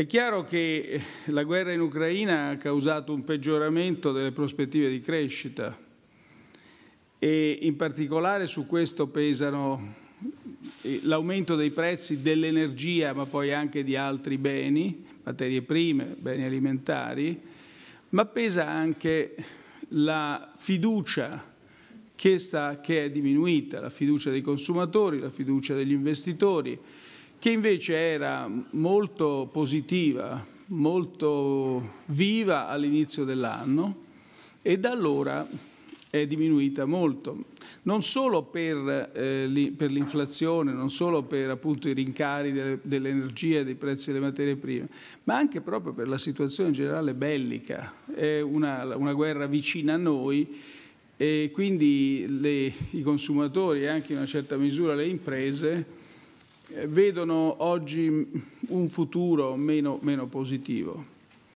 È chiaro che eh, la guerra in Ucraina ha causato un peggioramento delle prospettive di crescita e in particolare su questo pesano eh, l'aumento dei prezzi dell'energia ma poi anche di altri beni, materie prime, beni alimentari, ma pesa anche la fiducia che, sta, che è diminuita, la fiducia dei consumatori, la fiducia degli investitori che invece era molto positiva, molto viva all'inizio dell'anno e da allora è diminuita molto, non solo per, eh, per l'inflazione, non solo per appunto, i rincari de dell'energia e dei prezzi delle materie prime, ma anche proprio per la situazione in generale bellica. È una, una guerra vicina a noi e quindi le, i consumatori e anche in una certa misura le imprese vedono oggi un futuro meno, meno positivo.